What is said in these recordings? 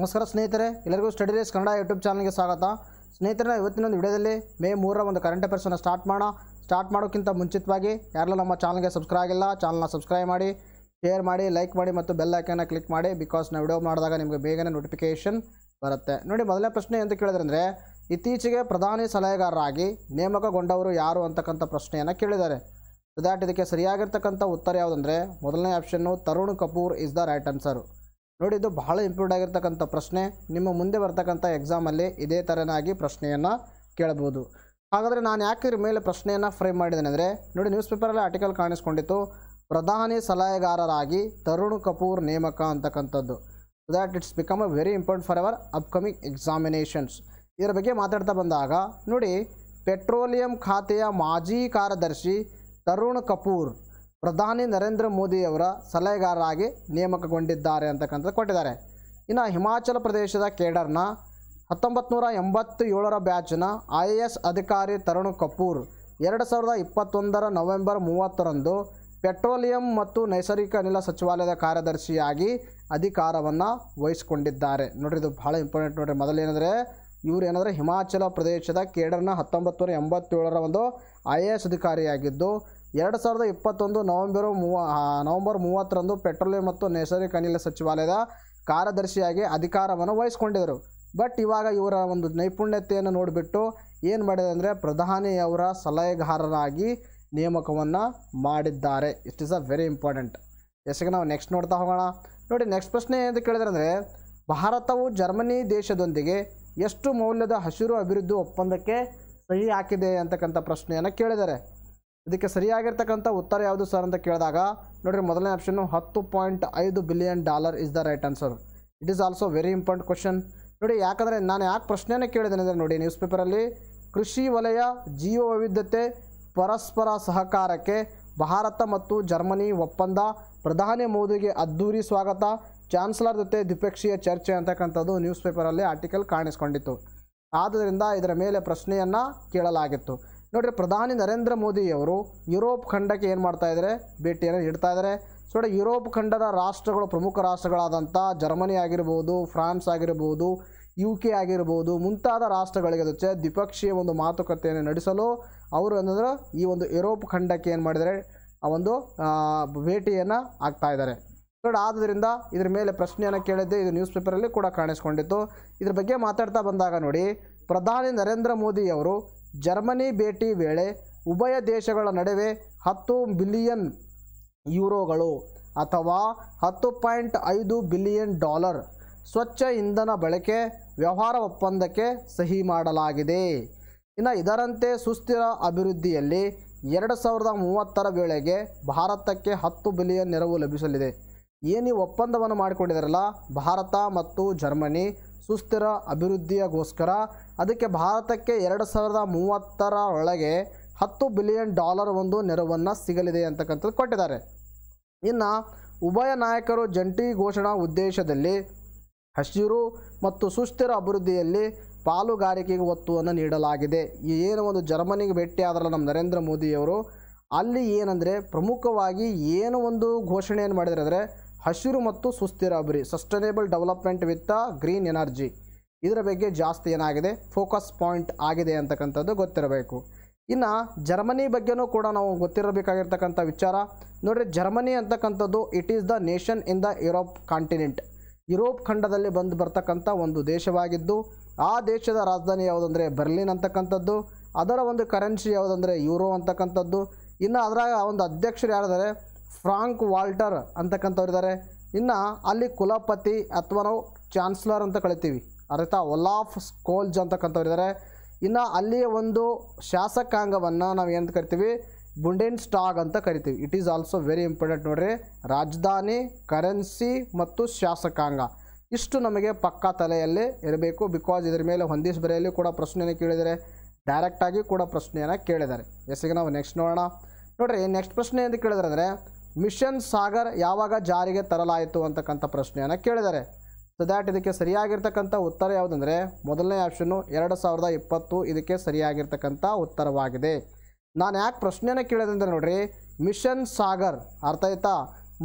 ನಮಸ್ಕಾರ ಸ್ನೇಹಿತರೆ ಎಲ್ಲರಿಗೂ ಸ್ಟಡಿ ರೇಸ್ ಕನ್ನಡ ಯೂಟ್ಯೂಬ್ ಚಾನಲ್ಗೆ ಸ್ವಾಗತ ಸ್ನೇಹಿತರೆ ಒಂದು ವಿಡಿಯೋದಲ್ಲಿ ಮೇ ಮೂರರ ಒಂದು ಕರೆಂಟ್ ಅಫೇರ್ಸನ್ನು ಸ್ಟಾರ್ಟ್ ಮಾಡೋಣ ಸ್ಟಾರ್ಟ್ ಮಾಡೋಕ್ಕಿಂತ ಮುಂಚಿತವಾಗಿ ಯಾರಲ್ಲೂ ನಮ್ಮ ಚಾನಲ್ಗೆ ಸಬ್ಸ್ಕ್ರೈಬ್ ಆಗಿಲ್ಲ ಚಾನಲ್ನ ಸಬ್ಸ್ಕ್ರೈಬ್ ಮಾಡಿ ಶೇರ್ ಮಾಡಿ ಲೈಕ್ ಮಾಡಿ ಮತ್ತು ಬೆಲ್ ಐಕನ್ನ ಕ್ಲಿಕ್ ಮಾಡಿ ಬಿಕಾಸ್ ನಾವು ವಿಡಿಯೋ ಮಾಡಿದಾಗ ನಿಮಗೆ ಬೇಗನೆ ನೋಟಿಫಿಕೇಷನ್ ಬರುತ್ತೆ ನೋಡಿ ಮೊದಲನೇ ಪ್ರಶ್ನೆ ಅಂತ ಕೇಳಿದ್ರಂದರೆ ಇತ್ತೀಚೆಗೆ ಪ್ರಧಾನಿ ಸಲಹೆಗಾರರಾಗಿ ನೇಮಕಗೊಂಡವರು ಯಾರು ಅಂತಕ್ಕಂಥ ಪ್ರಶ್ನೆಯನ್ನು ಕೇಳಿದ್ದಾರೆ ಸೊ ದ್ಯಾಟ್ ಇದಕ್ಕೆ ಸರಿಯಾಗಿರ್ತಕ್ಕಂಥ ಉತ್ತರ ಯಾವುದಂದರೆ ಮೊದಲನೇ option Tarun Kapoor is the right answer ನೋಡಿ ಇದು ಬಹಳ ಇಂಪ್ರೂವ್ಡ್ ಆಗಿರ್ತಕ್ಕಂಥ ಪ್ರಶ್ನೆ ನಿಮ್ಮ ಮುಂದೆ ಬರ್ತಕ್ಕಂಥ ಎಕ್ಸಾಮಲ್ಲಿ ಇದೇ ಥರನಾಗಿ ಪ್ರಶ್ನೆಯನ್ನು ಕೇಳಬಹುದು ಹಾಗಾದರೆ ನಾನು ಯಾಕೆ ಮೇಲೆ ಪ್ರಶ್ನೆಯನ್ನು ಫ್ರೇಮ್ ಮಾಡಿದ್ದೇನೆ ಅಂದರೆ ನೋಡಿ ನ್ಯೂಸ್ ಪೇಪರಲ್ಲಿ ಆರ್ಟಿಕಲ್ ಕಾಣಿಸ್ಕೊಂಡಿತ್ತು ಪ್ರಧಾನಿ ಸಲಹೆಗಾರರಾಗಿ ತರುಣ್ ಕಪೂರ್ ನೇಮಕ ಅಂತಕ್ಕಂಥದ್ದು that it's become a very important for our upcoming examinations ಇದರ ಬಗ್ಗೆ ಮಾತಾಡ್ತಾ ಬಂದಾಗ ನೋಡಿ ಪೆಟ್ರೋಲಿಯಂ ಖಾತೆಯ ಮಾಜಿ ಕಾರ್ಯದರ್ಶಿ ತರುಣ್ ಕಪೂರ್ ಪ್ರಧಾನಿ ನರೇಂದ್ರ ಮೋದಿಯವರ ಸಲಹೆಗಾರರಾಗಿ ನೇಮಕಗೊಂಡಿದ್ದಾರೆ ಅಂತಕ್ಕಂಥದ್ದು ಕೊಟ್ಟಿದ್ದಾರೆ ಇನ್ನು ಹಿಮಾಚಲ ಪ್ರದೇಶದ ಕೇಡರ್ನ ಹತ್ತೊಂಬತ್ತು ನೂರ ಎಂಬತ್ತು ಬ್ಯಾಚ್ನ ಐ ಎ ಎಸ್ ಅಧಿಕಾರಿ ತರುಣ್ ಕಪೂರ್ ಎರಡು ಸಾವಿರದ ಇಪ್ಪತ್ತೊಂದರ ನವೆಂಬರ್ ಮೂವತ್ತರಂದು ಪೆಟ್ರೋಲಿಯಂ ಮತ್ತು ನೈಸರ್ಗಿಕ ಅನಿಲ ಸಚಿವಾಲಯದ ಕಾರ್ಯದರ್ಶಿಯಾಗಿ ಅಧಿಕಾರವನ್ನು ವಹಿಸಿಕೊಂಡಿದ್ದಾರೆ ನೋಡ್ರಿ ಇದು ಭಾಳ ಇಂಪಾರ್ಟೆಂಟ್ ನೋಡಿರಿ ಮೊದಲೇನೆಂದರೆ ಇವರು ಏನಂದರೆ ಹಿಮಾಚಲ ಪ್ರದೇಶದ ಕೇಡರ್ನ ಹತ್ತೊಂಬತ್ತು ನೂರ ಎಂಬತ್ತೇಳರ ಒಂದು ಐ ಎ ಎಸ್ ಅಧಿಕಾರಿಯಾಗಿದ್ದು ಎರಡು ಸಾವಿರದ ಇಪ್ಪತ್ತೊಂದು ನವೆಂಬರು ಮೂವ ನವೆಂಬರ್ ಮೂವತ್ತರಂದು ಪೆಟ್ರೋಲಿಯಂ ಮತ್ತು ನೈಸರ್ಗಿಕ ಅನಿಲ ಸಚಿವಾಲಯದ ಕಾರ್ಯದರ್ಶಿಯಾಗಿ ಅಧಿಕಾರವನ್ನು ವಹಿಸಿಕೊಂಡಿದ್ದರು ಬಟ್ ಇವಾಗ ಇವರ ಒಂದು ನೈಪುಣ್ಯತೆಯನ್ನು ನೋಡಿಬಿಟ್ಟು ಏನು ಮಾಡಿದೆ ಅಂದರೆ ಪ್ರಧಾನಿಯವರ ಸಲಹೆಗಾರರಾಗಿ ನೇಮಕವನ್ನು ಮಾಡಿದ್ದಾರೆ it is a very important ಎಷ್ಟಕ್ಕೆ ನಾವು ನೆಕ್ಸ್ಟ್ ನೋಡ್ತಾ ಹೋಗೋಣ ನೋಡಿ ನೆಕ್ಸ್ಟ್ ಪ್ರಶ್ನೆ ಏನು ಕೇಳಿದ್ರೆ ಅಂದರೆ ಭಾರತವು ಜರ್ಮನಿ ದೇಶದೊಂದಿಗೆ ಎಷ್ಟು ಮೌಲ್ಯದ ಹಸಿರು ಅಭಿವೃದ್ಧಿ ಒಪ್ಪಂದಕ್ಕೆ ಸಹಿ ಹಾಕಿದೆ ಅಂತಕ್ಕಂಥ ಪ್ರಶ್ನೆಯನ್ನು ಕೇಳಿದ್ದಾರೆ ಇದಕ್ಕೆ ಸರಿಯಾಗಿರ್ತಕ್ಕಂಥ ಉತ್ತರ ಯಾವುದು ಸರ್ ಅಂತ ಕೇಳಿದಾಗ ನೋಡಿರಿ ಮೊದಲನೇ ಆಪ್ಷನ್ನು ಹತ್ತು ಪಾಯಿಂಟ್ ಐದು billion dollar is the right answer it is also very important question ನೋಡಿ ಯಾಕಂದರೆ ನಾನು ಯಾಕೆ ಪ್ರಶ್ನೆಯನ್ನು ಕೇಳಿದ್ದೇನೆ ಅಂದರೆ ನೋಡಿ ನ್ಯೂಸ್ ಪೇಪರಲ್ಲಿ ಕೃಷಿ ವಲಯ ಜೀವ ವೈವಿಧ್ಯತೆ ಪರಸ್ಪರ ಸಹಕಾರಕ್ಕೆ ಭಾರತ ಮತ್ತು ಜರ್ಮನಿ ಒಪ್ಪಂದ ಪ್ರಧಾನಿ ಮೋದಿಗೆ ಅದ್ದೂರಿ ಸ್ವಾಗತ ಚಾನ್ಸಲರ್ ಜೊತೆ ದ್ವಿಪಕ್ಷೀಯ ಚರ್ಚೆ ಅಂತಕ್ಕಂಥದ್ದು ನ್ಯೂಸ್ ಪೇಪರಲ್ಲಿ ಆರ್ಟಿಕಲ್ ಕಾಣಿಸ್ಕೊಂಡಿತ್ತು ಆದ್ದರಿಂದ ಇದರ ಮೇಲೆ ಪ್ರಶ್ನೆಯನ್ನು ಕೇಳಲಾಗಿತ್ತು ನೋಡಿರಿ ಪ್ರಧಾನಿ ನರೇಂದ್ರ ಮೋದಿಯವರು ಯುರೋಪ್ ಖಂಡಕ್ಕೆ ಏನು ಮಾಡ್ತಾ ಇದ್ದಾರೆ ಭೇಟಿಯನ್ನು ನೀಡ್ತಾ ಇದ್ದಾರೆ ಸೊ ನೋಡಿ ಯುರೋಪ್ ಖಂಡದ ರಾಷ್ಟ್ರಗಳು ಪ್ರಮುಖ ರಾಷ್ಟ್ರಗಳಾದಂಥ ಜರ್ಮನಿ ಆಗಿರ್ಬೋದು ಫ್ರಾನ್ಸ್ ಆಗಿರ್ಬೋದು ಯು ಕೆ ಆಗಿರ್ಬೋದು ಮುಂತಾದ ರಾಷ್ಟ್ರಗಳಿಗೆ ಜೊತೆ ದ್ವಿಪಕ್ಷೀಯ ಒಂದು ಮಾತುಕತೆಯನ್ನು ನಡೆಸಲು ಅವರು ಏನಂದ್ರೆ ಈ ಒಂದು ಯುರೋಪ್ ಖಂಡಕ್ಕೆ ಏನು ಮಾಡಿದರೆ ಆ ಒಂದು ಭೇಟಿಯನ್ನು ಆಗ್ತಾ ಇದ್ದಾರೆ ನೋಡಿ ಆದ್ದರಿಂದ ಇದ್ರ ಮೇಲೆ ಪ್ರಶ್ನೆಯನ್ನು ಕೇಳಿದ್ದೆ ಇದು ನ್ಯೂಸ್ ಪೇಪರಲ್ಲಿ ಕೂಡ ಕಾಣಿಸ್ಕೊಂಡಿತ್ತು ಇದ್ರ ಬಗ್ಗೆ ಮಾತಾಡ್ತಾ ಬಂದಾಗ ನೋಡಿ ಪ್ರಧಾನಿ ನರೇಂದ್ರ ಮೋದಿಯವರು ಜರ್ಮನಿ ಭೇಟಿ ವೇಳೆ ಉಭಯ ದೇಶಗಳ ನಡುವೆ ಹತ್ತು ಬಿಲಿಯನ್ ಯುರೋಗಳು ಅಥವಾ ಹತ್ತು ಪಾಯಿಂಟ್ ಐದು ಬಿಲಿಯನ್ ಡಾಲರ್ ಸ್ವಚ್ಛ ಇಂಧನ ಬಳಕೆ ವ್ಯವಹಾರ ಒಪ್ಪಂದಕ್ಕೆ ಸಹಿ ಮಾಡಲಾಗಿದೆ ಇನ್ನು ಇದರಂತೆ ಸುಸ್ಥಿರ ಅಭಿವೃದ್ಧಿಯಲ್ಲಿ ಎರಡು ಸಾವಿರದ ಮೂವತ್ತರ ವೇಳೆಗೆ ಭಾರತಕ್ಕೆ ಹತ್ತು ಬಿಲಿಯನ್ ನೆರವು ಲಭಿಸಲಿದೆ ಏನು ಒಪ್ಪಂದವನ್ನು ಮಾಡಿಕೊಂಡಿದ್ದಾರಲ್ಲ ಭಾರತ ಮತ್ತು ಜರ್ಮನಿ ಸುಸ್ಥಿರ ಅಭಿವೃದ್ಧಿಯಗೋಸ್ಕರ ಅದಕ್ಕೆ ಭಾರತಕ್ಕೆ ಎರಡು ಸಾವಿರದ ಮೂವತ್ತರ ಒಳಗೆ ಹತ್ತು ಬಿಲಿಯನ್ ಡಾಲರ್ ಒಂದು ನೆರವನ್ನು ಸಿಗಲಿದೆ ಅಂತಕ್ಕಂಥದ್ದು ಕೊಟ್ಟಿದ್ದಾರೆ ಇನ್ನು ಉಭಯ ನಾಯಕರು ಜಂಟಿ ಘೋಷಣಾ ಉದ್ದೇಶದಲ್ಲಿ ಹಸಿರು ಮತ್ತು ಸುಸ್ಥಿರ ಅಭಿವೃದ್ಧಿಯಲ್ಲಿ ಪಾಲುಗಾರಿಕೆಗೆ ಒತ್ತುವನ್ನು ನೀಡಲಾಗಿದೆ ಏನು ಒಂದು ಜರ್ಮನಿಗೆ ಭೇಟಿಯಾದರಲ್ಲ ನಮ್ಮ ನರೇಂದ್ರ ಮೋದಿಯವರು ಅಲ್ಲಿ ಏನಂದರೆ ಪ್ರಮುಖವಾಗಿ ಏನು ಒಂದು ಘೋಷಣೆಯನ್ನು ಮಾಡಿದರೆ ಅಂದರೆ ಹಸಿರು ಮತ್ತು ಸುಸ್ಥಿರ ಅಭಿವೃದ್ಧಿ sustainable development with green energy ಇದರ ಬಗ್ಗೆ ಜಾಸ್ತಿ ಏನಾಗಿದೆ ಫೋಕಸ್ ಪಾಯಿಂಟ್ ಆಗಿದೆ ಅಂತಕ್ಕಂಥದ್ದು ಗೊತ್ತಿರಬೇಕು ಇನ್ನು ಜರ್ಮನಿ ಬಗ್ಗೆನೂ ಕೂಡ ನಾವು ಗೊತ್ತಿರಬೇಕಾಗಿರ್ತಕ್ಕಂಥ ವಿಚಾರ ನೋಡಿರಿ ಜರ್ಮನಿ ಅಂತಕ್ಕಂಥದ್ದು it is the nation in the Europe continent Europe ಖಂಡದಲ್ಲಿ ಬಂದು ಬರ್ತಕ್ಕಂಥ ಒಂದು ದೇಶವಾಗಿದ್ದು ಆ ದೇಶದ ರಾಜಧಾನಿ ಯಾವುದಂದರೆ ಬರ್ಲಿನ್ ಅಂತಕ್ಕಂಥದ್ದು ಅದರ ಒಂದು ಕರೆನ್ಸಿ ಯಾವುದಂದರೆ ಯೂರೋ ಅಂತಕ್ಕಂಥದ್ದು ಇನ್ನು ಅದರ ಒಂದು ಅಧ್ಯಕ್ಷರು ಯಾರಿದ್ದಾರೆ ಫ್ರಾಂಕ್ ವಾಲ್ಟರ್ ಅಂತಕ್ಕಂಥವ್ರಿದ್ದಾರೆ ಇನ್ನು ಅಲ್ಲಿ ಕುಲಪತಿ ಅಥವಾ ನಾವು ಚಾನ್ಸ್ಲರ್ ಅಂತ ಕಳಿತೀವಿ ಅರ್ಥ ಒಲಾಫ್ ಸ್ಕೋಲ್ಜ್ ಅಂತಕ್ಕಂಥವ್ರಿದ್ದಾರೆ ಇನ್ನು ಅಲ್ಲಿಯ ಒಂದು ಶಾಸಕಾಂಗವನ್ನು ನಾವು ಏನು ಕರಿತೀವಿ ಬುಂಡೇನ್ ಸ್ಟಾಗ್ ಅಂತ ಕರಿತೀವಿ it is also very important ನೋಡ್ರಿ ರಾಜಧಾನಿ ಕರೆನ್ಸಿ ಮತ್ತು ಶಾಸಕಾಂಗ ಇಷ್ಟು ನಮಗೆ ಪಕ್ಕಾ ತಲೆಯಲ್ಲಿ ಇರಬೇಕು ಬಿಕಾಸ್ ಇದರ ಮೇಲೆ ಹೊಂದಿಸ್ ಬರೆಯಲ್ಲಿ ಕೂಡ ಪ್ರಶ್ನೆಯನ್ನು ಕೇಳಿದರೆ ಡೈರೆಕ್ಟಾಗಿ ಕೂಡ ಪ್ರಶ್ನೆಯನ್ನು ಕೇಳಿದ್ದಾರೆ ಎಸ್ಗೆ ನಾವು ನೆಕ್ಸ್ಟ್ ನೋಡೋಣ ನೋಡಿರಿ ನೆಕ್ಸ್ಟ್ ಪ್ರಶ್ನೆ ಏನು ಕೇಳಿದ್ರೆ ಅಂದರೆ ಮಿಷನ್ ಸಾಗರ್ ಯಾವಾಗ ಜಾರಿಗೆ ತರಲಾಯಿತು ಅಂತಕ್ಕಂಥ ಪ್ರಶ್ನೆಯನ್ನು ಕೇಳಿದ್ದಾರೆ ಸೊ ದ್ಯಾಟ್ ಇದಕ್ಕೆ ಸರಿಯಾಗಿರ್ತಕ್ಕಂಥ ಉತ್ತರ ಯಾವುದಂದರೆ ಮೊದಲನೇ ಆಪ್ಷನ್ನು ಎರಡು ಸಾವಿರದ ಇಪ್ಪತ್ತು ಇದಕ್ಕೆ ಸರಿಯಾಗಿರ್ತಕ್ಕಂಥ ಉತ್ತರವಾಗಿದೆ ನಾನು ಯಾಕೆ ಪ್ರಶ್ನೆಯನ್ನು ಕೇಳಿದೆ ನೋಡಿರಿ ಮಿಷನ್ ಸಾಗರ್ ಅರ್ಥ ಆಯ್ತಾ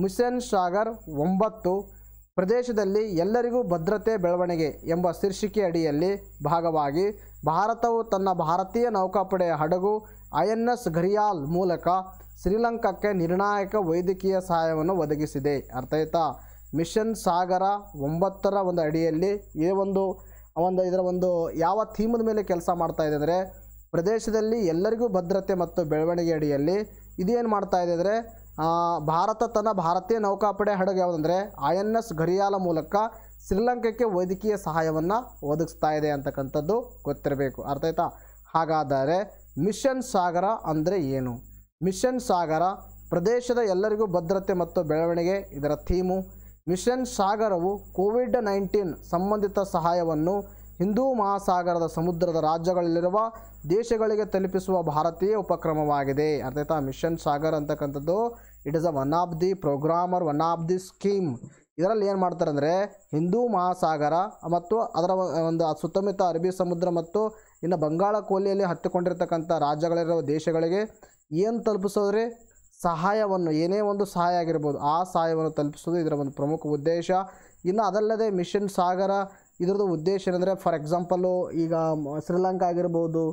ಮಿಷನ್ ಸಾಗರ್ ಒಂಬತ್ತು ಪ್ರದೇಶದಲ್ಲಿ ಎಲ್ಲರಿಗೂ ಭದ್ರತೆ ಬೆಳವಣಿಗೆ ಎಂಬ ಶೀರ್ಷಿಕೆ ಅಡಿಯಲ್ಲಿ ಭಾಗವಾಗಿ ಭಾರತವು ತನ್ನ ಭಾರತೀಯ ನೌಕಾಪಡೆಯ ಹಡಗು ಐ ಎನ್ ಎಸ್ ಘರಿಯಾಲ್ ಮೂಲಕ ಶ್ರೀಲಂಕಾಕ್ಕೆ ನಿರ್ಣಾಯಕ ವೈದ್ಯಕೀಯ ಸಹಾಯವನ್ನು ಒದಗಿಸಿದೆ ಆಯ್ತಾ ಮಿಷನ್ ಸಾಗರ ಒಂಬತ್ತರ ಒಂದು ಅಡಿಯಲ್ಲಿ ಈ ಒಂದು ಒಂದು ಇದರ ಒಂದು ಯಾವ ಥೀಮದ ಮೇಲೆ ಕೆಲಸ ಮಾಡ್ತಾ ಇದೆ ಅಂದರೆ ಪ್ರದೇಶದಲ್ಲಿ ಎಲ್ಲರಿಗೂ ಭದ್ರತೆ ಮತ್ತು ಬೆಳವಣಿಗೆ ಅಡಿಯಲ್ಲಿ ಇದೇನು ಮಾಡ್ತಾ ಇದೆ ಅಂದರೆ ಭಾರತ ತನ್ನ ಭಾರತೀಯ ನೌಕಾಪಡೆ ಹಡಗು ಯಾವುದಂದರೆ ಐ ಎನ್ ಎಸ್ ಘರಿಯಾಲ ಮೂಲಕ ಶ್ರೀಲಂಕಾಕ್ಕೆ ವೈದ್ಯಕೀಯ ಸಹಾಯವನ್ನು ಒದಗಿಸ್ತಾ ಇದೆ ಅಂತಕ್ಕಂಥದ್ದು ಗೊತ್ತಿರಬೇಕು ಆಯ್ತಾ ಹಾಗಾದರೆ ಮಿಷನ್ ಸಾಗರ ಅಂದರೆ ಏನು ಮಿಷನ್ ಸಾಗರ ಪ್ರದೇಶದ ಎಲ್ಲರಿಗೂ ಭದ್ರತೆ ಮತ್ತು ಬೆಳವಣಿಗೆ ಇದರ ಥೀಮು ಮಿಷನ್ ಸಾಗರವು ಕೋವಿಡ್ ನೈನ್ಟೀನ್ ಸಂಬಂಧಿತ ಸಹಾಯವನ್ನು ಹಿಂದೂ ಮಹಾಸಾಗರದ ಸಮುದ್ರದ ರಾಜ್ಯಗಳಲ್ಲಿರುವ ದೇಶಗಳಿಗೆ ತಲುಪಿಸುವ ಭಾರತೀಯ ಉಪಕ್ರಮವಾಗಿದೆ ಅರ್ಥಾಯ್ತಾ ಮಿಷನ್ ಸಾಗರ್ ಅಂತಕ್ಕಂಥದ್ದು it is a one of the programmer one of the scheme ಇದರಲ್ಲಿ ಏನು ಮಾಡ್ತಾರೆ ಅಂದರೆ ಹಿಂದೂ ಮಹಾಸಾಗರ ಮತ್ತು ಅದರ ಒಂದು ಸುತ್ತಮುತ್ತ ಅರಬ್ಬಿ ಸಮುದ್ರ ಮತ್ತು ಇನ್ನು ಬಂಗಾಳ ಕೋಲಿಯಲ್ಲಿ ಹತ್ತಿಕೊಂಡಿರ್ತಕ್ಕಂಥ ರಾಜ್ಯಗಳಿರುವ ದೇಶಗಳಿಗೆ ಏನು ತಲುಪಿಸೋದ್ರೆ ಸಹಾಯವನ್ನು ಏನೇ ಒಂದು ಸಹಾಯ ಆಗಿರ್ಬೋದು ಆ ಸಹಾಯವನ್ನು ತಲುಪಿಸೋದು ಇದರ ಒಂದು ಪ್ರಮುಖ ಉದ್ದೇಶ ಇನ್ನು ಅದಲ್ಲದೆ ಮಿಷನ್ ಸಾಗರ ಇದರದ್ದು ಉದ್ದೇಶ ಏನಂದರೆ ಫಾರ್ ಎಕ್ಸಾಂಪಲ್ಲು ಈಗ ಶ್ರೀಲಂಕಾ ಆಗಿರ್ಬೋದು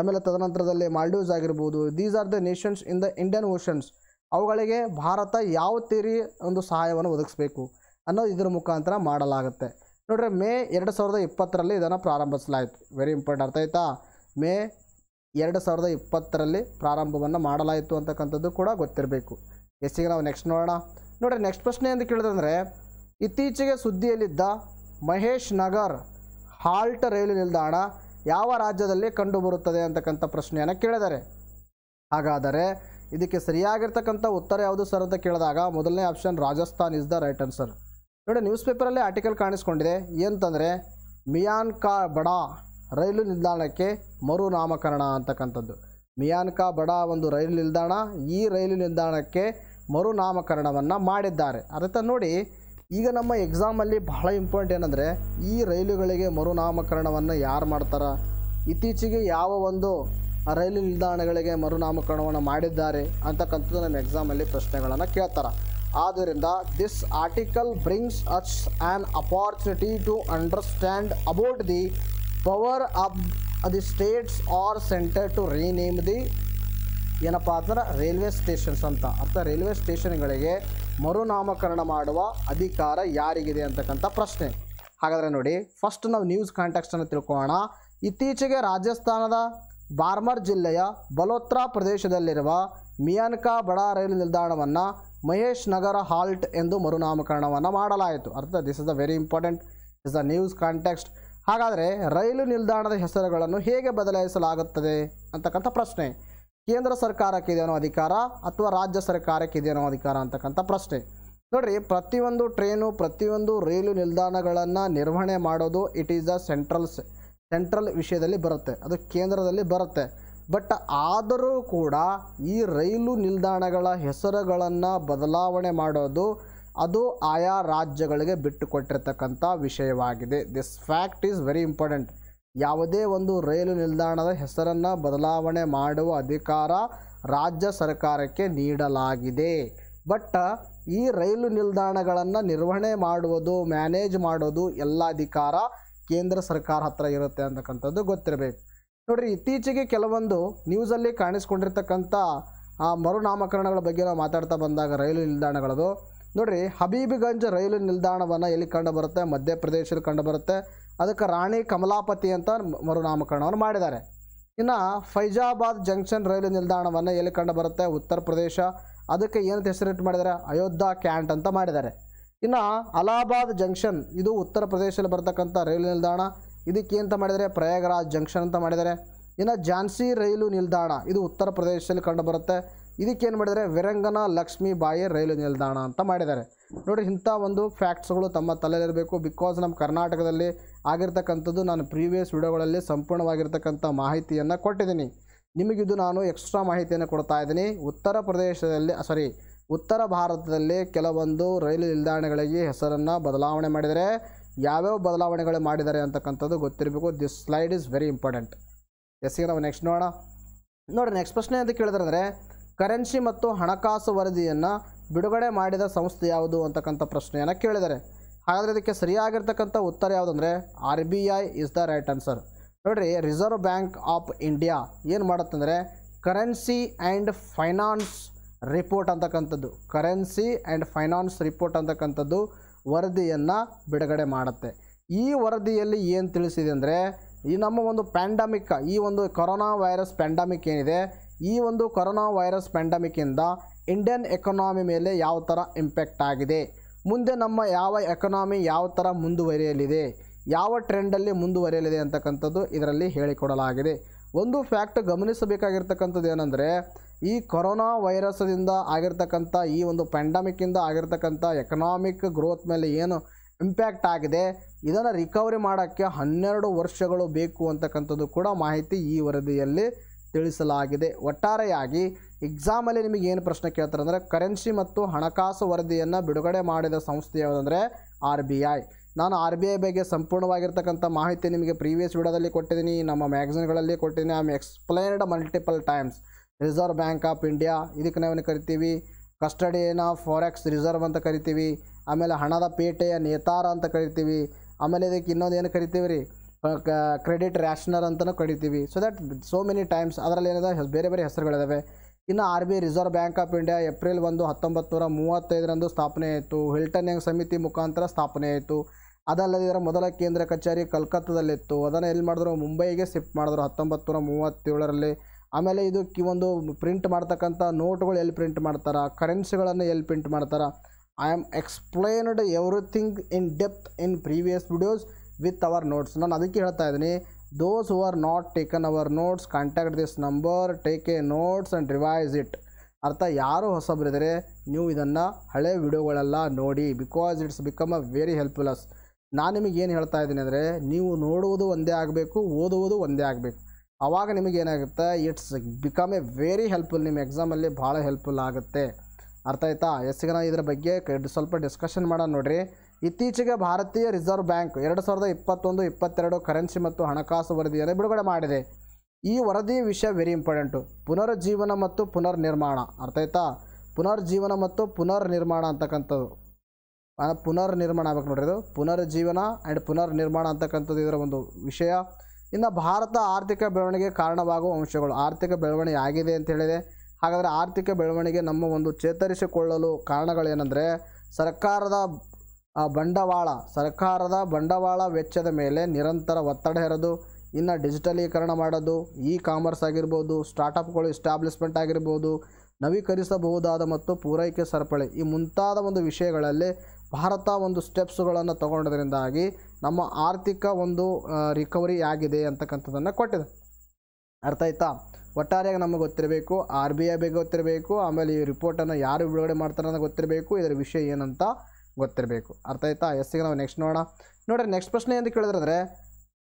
ಆಮೇಲೆ ತದನಂತರದಲ್ಲಿ ಮಾಲ್ಡೀವ್ಸ್ ಆಗಿರ್ಬೋದು these are the nations in the Indian oceans ಅವುಗಳಿಗೆ ಭಾರತ ಯಾವ ತೀರಿ ಒಂದು ಸಹಾಯವನ್ನು ಒದಗಿಸಬೇಕು ಅನ್ನೋದು ಇದರ ಮುಖಾಂತರ ಮಾಡಲಾಗುತ್ತೆ ನೋಡ್ರಿ ಮೇ ಎರಡು ಸಾವಿರದ ಇಪ್ಪತ್ತರಲ್ಲಿ ಇದನ್ನು ಪ್ರಾರಂಭಿಸಲಾಯಿತು ವೆರಿ ಇಂಪಾರ್ಟೆಂಟ್ ಅರ್ಥ ಆಯಿತಾ ಮೇ ಎರಡು ಸಾವಿರದ ಇಪ್ಪತ್ತರಲ್ಲಿ ಪ್ರಾರಂಭವನ್ನು ಮಾಡಲಾಯಿತು ಅಂತಕ್ಕಂಥದ್ದು ಕೂಡ ಗೊತ್ತಿರಬೇಕು ಎಷ್ಟಿಗೆ ನಾವು ನೆಕ್ಸ್ಟ್ ನೋಡೋಣ ನೋಡಿ ನೆಕ್ಸ್ಟ್ ಪ್ರಶ್ನೆ ಎಂದು ಕೇಳಿದ್ರೆ ಇತ್ತೀಚೆಗೆ ಸುದ್ದಿಯಲ್ಲಿದ್ದ ಮಹೇಶ್ ನಗರ್ ಹಾಲ್ಟ್ ರೈಲು ನಿಲ್ದಾಣ ಯಾವ ರಾಜ್ಯದಲ್ಲಿ ಕಂಡುಬರುತ್ತದೆ ಅಂತಕ್ಕಂಥ ಪ್ರಶ್ನೆಯನ್ನು ಕೇಳಿದ್ದಾರೆ ಹಾಗಾದರೆ ಇದಕ್ಕೆ ಸರಿಯಾಗಿರ್ತಕ್ಕಂಥ ಉತ್ತರ ಯಾವುದು ಸರ್ ಅಂತ ಕೇಳಿದಾಗ ಮೊದಲನೇ option Rajasthan is the right answer ನೋಡಿ ನ್ಯೂಸ್ ಪೇಪರಲ್ಲೇ ಆರ್ಟಿಕಲ್ ಕಾಣಿಸ್ಕೊಂಡಿದೆ ಏನಂತಂದರೆ ಮಿಯಾನ್ ಕಾ ಬಡಾ ರೈಲು ನಿಲ್ದಾಣಕ್ಕೆ ಮರುನಾಮಕರಣ ಅಂತಕ್ಕಂಥದ್ದು ಮಿಯಾನ್ಕಾ ಬಡ ಒಂದು ರೈಲು ನಿಲ್ದಾಣ ಈ ರೈಲು ನಿಲ್ದಾಣಕ್ಕೆ ಮರುನಾಮಕರಣವನ್ನು ಮಾಡಿದ್ದಾರೆ ಅದಕ್ಕೆ ನೋಡಿ ಈಗ ನಮ್ಮ ಎಕ್ಸಾಮಲ್ಲಿ ಬಹಳ ಇಂಪಾರ್ಟೆಂಟ್ ಏನಂದರೆ ಈ ರೈಲುಗಳಿಗೆ ಮರುನಾಮಕರಣವನ್ನು ಯಾರು ಮಾಡ್ತಾರೆ ಇತ್ತೀಚೆಗೆ ಯಾವ ಒಂದು ರೈಲು ನಿಲ್ದಾಣಗಳಿಗೆ ಮರುನಾಮಕರಣವನ್ನು ಮಾಡಿದ್ದಾರೆ ಅಂತಕ್ಕಂಥದ್ದು ನಮ್ಮ ಎಕ್ಸಾಮಲ್ಲಿ ಪ್ರಶ್ನೆಗಳನ್ನು ಕೇಳ್ತಾರೆ ಆದ್ದರಿಂದ this article brings us an opportunity to understand about the power of the states or centre to rename the ಏನಪ್ಪ ಅಂದ್ರೆ ರೈಲ್ವೆ ಸ್ಟೇಷನ್ಸ್ ಅಂತ ಅರ್ಥ ರೈಲ್ವೆ ಸ್ಟೇಷನ್ಗಳಿಗೆ ಮರುನಾಮಕರಣ ಮಾಡುವ ಅಧಿಕಾರ ಯಾರಿಗಿದೆ ಅಂತಕ್ಕಂಥ ಪ್ರಶ್ನೆ ಹಾಗಾದರೆ ನೋಡಿ ಫಸ್ಟ್ ನಾವು ನ್ಯೂಸ್ ಕಾಂಟ್ಯಾಕ್ಟ್ಸನ್ನು ತಿಳ್ಕೊಳ್ಳೋಣ ಇತ್ತೀಚೆಗೆ ರಾಜಸ್ಥಾನದ ಬಾರ್ಮರ್ ಜಿಲ್ಲೆಯ ಬಲೋತ್ರಾ ಪ್ರದೇಶದಲ್ಲಿರುವ ಮಿಯಾನ್ಕಾ ಬಡ ರೈಲು ನಿಲ್ದಾಣವನ್ನು ಮಹೇಶ್ ನಗರ ಹಾಲ್ಟ್ ಎಂದು ಮರುನಾಮಕರಣವನ್ನು ಮಾಡಲಾಯಿತು ಅರ್ಥ this is the very important is the news context ಹಾಗಾದರೆ ರೈಲು ನಿಲ್ದಾಣದ ಹೆಸರುಗಳನ್ನು ಹೇಗೆ ಬದಲಾಯಿಸಲಾಗುತ್ತದೆ ಅಂತಕ್ಕಂಥ ಪ್ರಶ್ನೆ ಕೇಂದ್ರ ಸರ್ಕಾರಕ್ಕೆ ಇದೇನೋ ಅಧಿಕಾರ ಅಥವಾ ರಾಜ್ಯ ಸರ್ಕಾರಕ್ಕೆ ಇದೇನೋ ಅಧಿಕಾರ ಅಂತಕ್ಕಂಥ ಪ್ರಶ್ನೆ ನೋಡಿರಿ ಪ್ರತಿಯೊಂದು ಟ್ರೈನು ಪ್ರತಿಯೊಂದು ರೈಲು ನಿಲ್ದಾಣಗಳನ್ನು ನಿರ್ವಹಣೆ ಮಾಡೋದು it is the central central ವಿಷಯದಲ್ಲಿ ಬರುತ್ತೆ ಅದು ಕೇಂದ್ರದಲ್ಲಿ ಬರುತ್ತೆ ಬಟ್ ಆದರೂ ಕೂಡ ಈ ರೈಲು ನಿಲ್ದಾಣಗಳ ಹೆಸರುಗಳನ್ನು ಬದಲಾವಣೆ ಮಾಡೋದು ಅದು ಆಯಾ ರಾಜ್ಯಗಳಿಗೆ ಬಿಟ್ಟುಕೊಟ್ಟಿರ್ತಕ್ಕಂಥ ವಿಷಯವಾಗಿದೆ this fact is very important ಯಾವುದೇ ಒಂದು ರೈಲು ನಿಲ್ದಾಣದ ಹೆಸರನ್ನು ಬದಲಾವಣೆ ಮಾಡುವ ಅಧಿಕಾರ ರಾಜ್ಯ ಸರ್ಕಾರಕ್ಕೆ ನೀಡಲಾಗಿದೆ ಬಟ್ ಈ ರೈಲು ನಿಲ್ದಾಣಗಳನ್ನು ನಿರ್ವಹಣೆ ಮಾಡುವುದು ಮ್ಯಾನೇಜ್ ಮಾಡೋದು ಎಲ್ಲ ಅಧಿಕಾರ ಕೇಂದ್ರ ಸರ್ಕಾರ ಹತ್ರ ಇರುತ್ತೆ ಅಂತಕ್ಕಂಥದ್ದು ಗೊತ್ತಿರಬೇಕು ನೋಡಿರಿ ಇತ್ತೀಚೆಗೆ ಕೆಲವೊಂದು ನ್ಯೂಸಲ್ಲಿ ಕಾಣಿಸ್ಕೊಂಡಿರ್ತಕ್ಕಂಥ ಮರುನಾಮಕರಣಗಳ ಬಗ್ಗೆ ನಾವು ಮಾತಾಡ್ತಾ ಬಂದಾಗ ರೈಲು ನಿಲ್ದಾಣಗಳದು ನೋಡ್ರಿ ಹಬೀಬಿಗಂಜ್ ರೈಲು ನಿಲ್ದಾಣವನ್ನು ಎಲ್ಲಿ ಕಂಡುಬರುತ್ತೆ ಮಧ್ಯಪ್ರದೇಶದಲ್ಲಿ ಕಂಡುಬರುತ್ತೆ ಅದಕ್ಕೆ ರಾಣಿ ಕಮಲಾಪತಿ ಅಂತ ಮರುನಾಮಕರಣವನ್ನು ಮಾಡಿದ್ದಾರೆ ಇನ್ನು ಫೈಜಾಬಾದ್ ಜಂಕ್ಷನ್ ರೈಲು ನಿಲ್ದಾಣವನ್ನು ಎಲ್ಲಿ ಕಂಡುಬರುತ್ತೆ ಉತ್ತರ ಪ್ರದೇಶ ಅದಕ್ಕೆ ಏನು ಹೆಸರಿಟ್ಟು ಮಾಡಿದ್ದಾರೆ ಅಯೋಧ್ಯ ಕ್ಯಾಂಟ್ ಅಂತ ಮಾಡಿದ್ದಾರೆ ಇನ್ನು ಅಲಹಾಬಾದ್ ಜಂಕ್ಷನ್ ಇದು ಉತ್ತರ ಪ್ರದೇಶದಲ್ಲಿ ಬರ್ತಕ್ಕಂಥ ರೈಲು ನಿಲ್ದಾಣ ಇದಕ್ಕೆ ಅಂತ ಮಾಡಿದರೆ ಪ್ರಯಾಗರಾಜ್ ಜಂಕ್ಷನ್ ಅಂತ ಮಾಡಿದ್ದಾರೆ ಇನ್ನು ಝಾನ್ಸಿ ರೈಲು ನಿಲ್ದಾಣ ಇದು ಉತ್ತರ ಪ್ರದೇಶದಲ್ಲಿ ಕಂಡುಬರುತ್ತೆ ಇದಕ್ಕೇನು ಮಾಡಿದರೆ ವಿರಂಗನ ಲಕ್ಷ್ಮೀಬಾಯಿ ರೈಲು ನಿಲ್ದಾಣ ಅಂತ ಮಾಡಿದ್ದಾರೆ ನೋಡಿ ಇಂಥ ಒಂದು ಫ್ಯಾಕ್ಟ್ಸ್ಗಳು ತಮ್ಮ ತಲೆಯಲ್ಲಿರಬೇಕು ಬಿಕಾಸ್ ನಮ್ಮ ಕರ್ನಾಟಕದಲ್ಲಿ ಆಗಿರ್ತಕ್ಕಂಥದ್ದು ನಾನು ಪ್ರೀವಿಯಸ್ ವಿಡಿಯೋಗಳಲ್ಲಿ ಸಂಪೂರ್ಣವಾಗಿರ್ತಕ್ಕಂಥ ಮಾಹಿತಿಯನ್ನು ಕೊಟ್ಟಿದ್ದೀನಿ ನಿಮಗಿದು ನಾನು ಎಕ್ಸ್ಟ್ರಾ ಮಾಹಿತಿಯನ್ನು ಕೊಡ್ತಾ ಇದ್ದೀನಿ ಉತ್ತರ ಪ್ರದೇಶದಲ್ಲಿ ಸಾರಿ ಉತ್ತರ ಭಾರತದಲ್ಲಿ ಕೆಲವೊಂದು ರೈಲು ನಿಲ್ದಾಣಗಳಿಗೆ ಹೆಸರನ್ನು ಬದಲಾವಣೆ ಮಾಡಿದರೆ ಯಾವ್ಯಾವ ಬದಲಾವಣೆಗಳು ಮಾಡಿದ್ದಾರೆ ಅಂತಕ್ಕಂಥದ್ದು ಗೊತ್ತಿರಬೇಕು this slide is very important ಎಸ್ಸಿಗೆ ನಾವು ನೆಕ್ಸ್ಟ್ ನೋಡೋಣ ನೋಡಿ ನೆಕ್ಸ್ಟ್ ಪ್ರಶ್ನೆ ಅಂತ ಕೇಳಿದ್ರೆ ಕರೆನ್ಸಿ ಮತ್ತು ಹಣಕಾಸು ವರದಿಯನ್ನು ಬಿಡುಗಡೆ ಮಾಡಿದ ಸಂಸ್ಥೆ ಯಾವುದು ಅಂತಕ್ಕಂಥ ಪ್ರಶ್ನೆಯನ್ನು ಕೇಳಿದ್ದಾರೆ ಹಾಗಾದರೆ ಇದಕ್ಕೆ ಸರಿಯಾಗಿರ್ತಕ್ಕಂಥ ಉತ್ತರ ಯಾವುದಂದರೆ R B I is the right answer ನೋಡಿರಿ ರಿಸರ್ವ್ ಬ್ಯಾಂಕ್ ಆಫ್ ಇಂಡಿಯಾ ಏನು ಮಾಡುತ್ತಂದರೆ ಕರೆನ್ಸಿ ಆ್ಯಂಡ್ ಫೈನಾನ್ಸ್ ರಿಪೋರ್ಟ್ ಅಂತಕ್ಕಂಥದ್ದು ಕರೆನ್ಸಿ ಆ್ಯಂಡ್ ಫೈನಾನ್ಸ್ ರಿಪೋರ್ಟ್ ಅಂತಕ್ಕಂಥದ್ದು ವರದಿಯನ್ನು ಬಿಡುಗಡೆ ಮಾಡುತ್ತೆ ಈ ವರದಿಯಲ್ಲಿ ಏನು ತಿಳಿಸಿದೆ ಅಂದರೆ ಈ ನಮ್ಮ ಒಂದು ಪ್ಯಾಂಡಮಿಕ್ ಈ ಒಂದು ಕೊರೋನಾ ವೈರಸ್ ಪ್ಯಾಂಡಮಿಕ್ ಏನಿದೆ ಈ ಒಂದು ಕೊರೋನಾ ವೈರಸ್ ಪ್ಯಾಂಡಮಿಕ್ಕಿಂದ ಇಂಡಿಯನ್ ಎಕನಾಮಿ ಮೇಲೆ ಯಾವ ಥರ ಇಂಪ್ಯಾಕ್ಟ್ ಆಗಿದೆ ಮುಂದೆ ನಮ್ಮ ಯಾವ ಎಕನಾಮಿ ಯಾವ ಥರ ಮುಂದುವರಿಯಲಿದೆ ಯಾವ ಟ್ರೆಂಡಲ್ಲಿ ಮುಂದುವರಿಯಲಿದೆ ಅಂತಕ್ಕಂಥದ್ದು ಇದರಲ್ಲಿ ಹೇಳಿಕೊಡಲಾಗಿದೆ ಒಂದು ಫ್ಯಾಕ್ಟ್ ಗಮನಿಸಬೇಕಾಗಿರ್ತಕ್ಕಂಥದ್ದು ಏನಂದರೆ ಈ ಕೊರೋನಾ ವೈರಸ್ದಿಂದ ಆಗಿರ್ತಕ್ಕಂಥ ಈ ಒಂದು ಪ್ಯಾಂಡಮಿಕ್ಕಿಂದ ಆಗಿರ್ತಕ್ಕಂಥ ಎಕನಾಮಿಕ್ ಗ್ರೋತ್ ಮೇಲೆ ಏನು ಇಂಪ್ಯಾಕ್ಟ್ ಆಗಿದೆ ಇದನ್ನು ರಿಕವರಿ ಮಾಡೋಕ್ಕೆ ಹನ್ನೆರಡು ವರ್ಷಗಳು ಬೇಕು ಅಂತಕ್ಕಂಥದ್ದು ಕೂಡ ಮಾಹಿತಿ ಈ ವರದಿಯಲ್ಲಿ ತಿಳಿಸಲಾಗಿದೆ ಒಟ್ಟಾರೆಯಾಗಿ ಎಕ್ಸಾಮಲ್ಲಿ ನಿಮಗೆ ಏನು ಪ್ರಶ್ನೆ ಕೇಳ್ತಾರೆ ಅಂದರೆ ಕರೆನ್ಸಿ ಮತ್ತು ಹಣಕಾಸು ವರದಿಯನ್ನು ಬಿಡುಗಡೆ ಮಾಡಿದ ಸಂಸ್ಥೆ ಯಾವುದಂದರೆ ಆರ್ ಬಿ ಐ ನಾನು ಆರ್ ಬಿ ಐ ಬಗ್ಗೆ ಸಂಪೂರ್ಣವಾಗಿರ್ತಕ್ಕಂಥ ಮಾಹಿತಿ ನಿಮಗೆ ಪ್ರೀವಿಯಸ್ ವಿಡಿಯೋದಲ್ಲಿ ಕೊಟ್ಟಿದ್ದೀನಿ ನಮ್ಮ ಮ್ಯಾಗ್ಝಿನ್ಗಳಲ್ಲಿ ಕೊಟ್ಟಿದ್ದೀನಿ I am explained multiple times reserve bank of India ಇದಕ್ಕೆ ನಾವೇನು ಕರಿತೀವಿ ಕಸ್ಟಡಿಯನ್ ಆಫ್ ಫಾರೆಕ್ಸ್ ರಿಸರ್ವ್ ಅಂತ ಕರಿತೀವಿ ಆಮೇಲೆ ಹಣದ ಪೇಟೆಯ ನೇತಾರ ಅಂತ ಕರಿತೀವಿ ಆಮೇಲೆ ಇದಕ್ಕೆ ಇನ್ನೊಂದು ಏನು ಕರಿತೀವಿ ರೀ ಕ್ರೆಡಿಟ್ ರ್ಯಾಷನರ್ ಅಂತಲೂ ಕರಿತೀವಿ so that so many times ಅದರಲ್ಲಿ ಏನಿದೆ ಬೇರೆ ಬೇರೆ ಹೆಸರುಗಳಿದ್ದಾವೆ ಇನ್ನು R B I reserve bank of India April ಒಂದು ಹತ್ತೊಂಬತ್ತು ನೂರ ಮೂವತ್ತೈದರಂದು ಸ್ಥಾಪನೆ ಆಯಿತು ಹಿಲ್ಟನ್ ಯಂಗ್ ಸಮಿತಿ ಮುಖಾಂತರ ಸ್ಥಾಪನೆ ಆಯಿತು ಅದಲ್ಲದೆ ಇದರ ಮೊದಲ ಕೇಂದ್ರ ಕಚೇರಿ ಕಲ್ಕತ್ತಾದಲ್ಲಿತ್ತು ಅದನ್ನು ಎಲ್ಲಿ ಮಾಡಿದ್ರು ಮುಂಬೈಗೆ ಶಿಫ್ಟ್ ಮಾಡಿದ್ರು ಹತ್ತೊಂಬತ್ತು ನೂರ ಮೂವತ್ತೇಳರಲ್ಲಿ ಆಮೇಲೆ ಇದು ಒಂದು ಪ್ರಿಂಟ್ ಮಾಡ್ತಕ್ಕಂಥ ನೋಟ್ಗಳು ಎಲ್ಲಿ ಪ್ರಿಂಟ್ ಮಾಡ್ತಾರೆ ಕರೆನ್ಸಿಗಳನ್ನು ಎಲ್ಲಿ ಪ್ರಿಂಟ್ ಮಾಡ್ತಾರೆ I am explained everything in depth in previous videos with our notes ನಾನು ಅದಕ್ಕೆ ಹೇಳ್ತಾ ಇದ್ದೀನಿ those who are not taken our notes contact this number take a notes and revise it ಅರ್ಥ ಯಾರು ಹೊಸಬ್ರಿದ್ರೆ ನೀವು ಇದನ್ನು ಹಳೆ ವಿಡಿಯೋಗಳೆಲ್ಲ ನೋಡಿ because it's become a very helpless ನಾನು ನಿಮಗೆ ಏನು ಹೇಳ್ತಾ ಇದ್ದೀನಿ ಅಂದರೆ ನೀವು ನೋಡುವುದು ಒಂದೇ ಆಗಬೇಕು ಓದುವುದು ಒಂದೇ ಆಗಬೇಕು ಆವಾಗ ನಿಮಗೇನಾಗುತ್ತೆ it's become a very helpful ನಿಮ್ಮ ಎಕ್ಸಾಮಲ್ಲಿ ಭಾಳ ಹೆಲ್ಪ್ಫುಲ್ ಆಗುತ್ತೆ ಅರ್ಥ ಆಯ್ತಾ ಎಸ್ಸಿಗೆ ನಾವು ಇದರ ಬಗ್ಗೆ ಸ್ವಲ್ಪ ಡಿಸ್ಕಷನ್ ಮಾಡೋಣ ನೋಡಿರಿ ಇತ್ತೀಚೆಗೆ ಭಾರತೀಯ ರಿಸರ್ವ್ ಬ್ಯಾಂಕ್ ಎರಡು ಸಾವಿರದ ಇಪ್ಪತ್ತೊಂದು ಇಪ್ಪತ್ತೆರಡು ಕರೆನ್ಸಿ ಮತ್ತು ಹಣಕಾಸು ವರದಿಯನ್ನು ಬಿಡುಗಡೆ ಮಾಡಿದೆ ಈ ವರದಿ ವಿಷಯ ವೆರಿ ಇಂಪಾರ್ಟೆಂಟು ಪುನರುಜ್ಜೀವನ ಮತ್ತು ಪುನರ್ ನಿರ್ಮಾಣ ಅರ್ಥ ಆಯ್ತಾ ಪುನರ್ಜೀವನ ಮತ್ತು ಪುನರ್ ನಿರ್ಮಾಣ ಅಂತಕ್ಕಂಥದ್ದು ಪುನರ್ ನಿರ್ಮಾಣ ಆಗ್ಬೇಕು ನೋಡ್ರಿ ಇದು ಪುನರುಜ್ಜೀವನ ಆ್ಯಂಡ್ ಪುನರ್ ನಿರ್ಮಾಣ ಅಂತಕ್ಕಂಥದ್ದು ಇದರ ಒಂದು ವಿಷಯ ಇನ್ನು ಭಾರತ ಆರ್ಥಿಕ ಬೆಳವಣಿಗೆ ಕಾರಣವಾಗುವ ಅಂಶಗಳು ಆರ್ಥಿಕ ಬೆಳವಣಿಗೆ ಆಗಿದೆ ಅಂತ ಹೇಳಿದೆ ಹಾಗಾದರೆ ಆರ್ಥಿಕ ಬೆಳವಣಿಗೆ ನಮ್ಮ ಒಂದು ಚೇತರಿಸಿಕೊಳ್ಳಲು ಕಾರಣಗಳೇನೆಂದರೆ ಸರ್ಕಾರದ ಆ ಬಂಡವಾಳ ಸರ್ಕಾರದ ಬಂಡವಾಳ ವೆಚ್ಚದ ಮೇಲೆ ನಿರಂತರ ಒತ್ತಡ ಹೇರೋದು ಇನ್ನು ಡಿಜಿಟಲೀಕರಣ ಮಾಡೋದು ಇ ಕಾಮರ್ಸ್ ಆಗಿರ್ಬೋದು ಸ್ಟಾರ್ಟಪ್ಗಳು ಇಸ್ಟಾಬ್ಲಿಷ್ಮೆಂಟ್ ಆಗಿರ್ಬೋದು ನವೀಕರಿಸಬಹುದಾದ ಮತ್ತು ಪೂರೈಕೆ ಸರಪಳಿ ಈ ಮುಂತಾದ ಒಂದು ವಿಷಯಗಳಲ್ಲಿ ಭಾರತ ಒಂದು ಸ್ಟೆಪ್ಸ್ಗಳನ್ನು ತಗೊಂಡೋದ್ರಿಂದಾಗಿ ನಮ್ಮ ಆರ್ಥಿಕ ಒಂದು ರಿಕವರಿ ಆಗಿದೆ ಅಂತಕ್ಕಂಥದ್ದನ್ನು ಕೊಟ್ಟಿದೆ ಅರ್ಥ ಆಯ್ತಾ ಒಟ್ಟಾರೆಯಾಗಿ ನಮಗೆ ಗೊತ್ತಿರಬೇಕು ಆರ್ ಬಿ ಐ ಬಗ್ಗೆ ಗೊತ್ತಿರಬೇಕು ಆಮೇಲೆ ಈ ರಿಪೋರ್ಟನ್ನು ಯಾರು ಬಿಡುಗಡೆ ಮಾಡ್ತಾರೆ ಅನ್ನೋದು ಗೊತ್ತಿರಬೇಕು ಇದರ ವಿಷಯ ಏನಂತ ಗೊತ್ತಿರಬೇಕು ಅರ್ಥ ಆಯ್ತಾ ಎಸ್ ನಾವು ನೆಕ್ಸ್ಟ್ ನೋಡೋಣ ನೋಡಿರಿ ನೆಕ್ಸ್ಟ್ ಪ್ರಶ್ನೆ ಎಂದು ಕೇಳಿದ್ರೆ